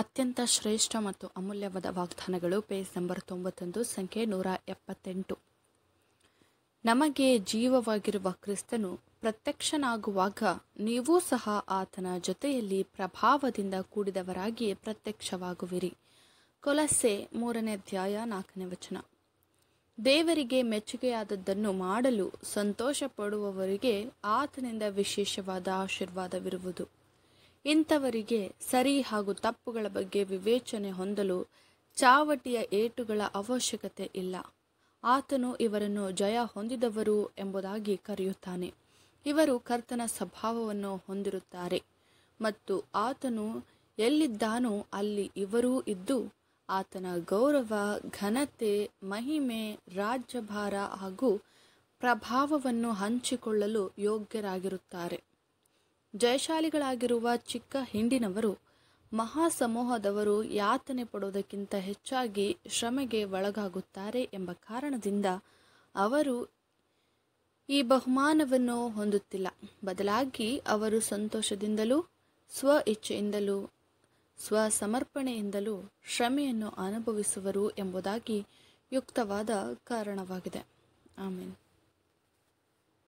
ಅತ್ಯಂತ ಶ್ರೇಷ್ಠ ಮತ್ತು ಅಮೂಲ್ಯವಾದ ವಾಗ್ದಾನಗಳು ಪೇಜ್ ನಂಬರ್ ತೊಂಬತ್ತೊಂದು ಸಂಖ್ಯೆ ನೂರ ಎಪ್ಪತ್ತೆಂಟು ನಮಗೆ ಜೀವವಾಗಿರುವ ಕ್ರಿಸ್ತನು ಪ್ರತ್ಯಕ್ಷನಾಗುವಾಗ ನೀವೂ ಸಹ ಆತನ ಜೊತೆಯಲ್ಲಿ ಪ್ರಭಾವದಿಂದ ಕೂಡಿದವರಾಗಿ ಪ್ರತ್ಯಕ್ಷವಾಗುವಿರಿ ಕೊಲಸೆ ಮೂರನೇ ಅಧ್ಯಾಯ ನಾಲ್ಕನೇ ವಚನ ದೇವರಿಗೆ ಮೆಚ್ಚುಗೆಯಾದದ್ದನ್ನು ಮಾಡಲು ಸಂತೋಷ ಪಡುವವರಿಗೆ ಆತನಿಂದ ವಿಶೇಷವಾದ ಆಶೀರ್ವಾದವಿರುವುದು ಇಂಥವರಿಗೆ ಸರಿ ಹಾಗೂ ತಪ್ಪುಗಳ ಬಗ್ಗೆ ವಿವೇಚನೆ ಹೊಂದಲು ಚಾವಟಿಯ ಏಟುಗಳ ಅವಶ್ಯಕತೆ ಇಲ್ಲ ಆತನು ಇವರನ್ನು ಜಯ ಹೊಂದಿದವರು ಎಂಬುದಾಗಿ ಕರೆಯುತ್ತಾನೆ ಇವರು ಕರ್ತನ ಸ್ವಭಾವವನ್ನು ಹೊಂದಿರುತ್ತಾರೆ ಮತ್ತು ಆತನು ಎಲ್ಲಿದ್ದಾನೋ ಅಲ್ಲಿ ಇವರೂ ಇದ್ದು ಆತನ ಗೌರವ ಘನತೆ ಮಹಿಮೆ ರಾಜ್ಯಭಾರ ಹಾಗೂ ಪ್ರಭಾವವನ್ನು ಹಂಚಿಕೊಳ್ಳಲು ಯೋಗ್ಯರಾಗಿರುತ್ತಾರೆ ಜಯಶಾಲಿಗಳಾಗಿರುವ ಚಿಕ್ಕ ಹಿಂಡಿನವರು ಮಹಾಸಮೂಹದವರು ಯಾತನೆ ಪಡೋದಕ್ಕಿಂತ ಹೆಚ್ಚಾಗಿ ಶ್ರಮೆಗೆ ಒಳಗಾಗುತ್ತಾರೆ ಎಂಬ ಕಾರಣದಿಂದ ಅವರು ಈ ಬಹುಮಾನವನ್ನು ಹೊಂದುತ್ತಿಲ್ಲ ಬದಲಾಗಿ ಅವರು ಸಂತೋಷದಿಂದಲೂ ಸ್ವ ಇಚ್ಛೆಯಿಂದಲೂ ಸ್ವ ಸಮರ್ಪಣೆಯಿಂದಲೂ ಶ್ರಮೆಯನ್ನು ಅನುಭವಿಸುವರು ಎಂಬುದಾಗಿ ಯುಕ್ತವಾದ ಕಾರಣವಾಗಿದೆ ಆಮೇಲೆ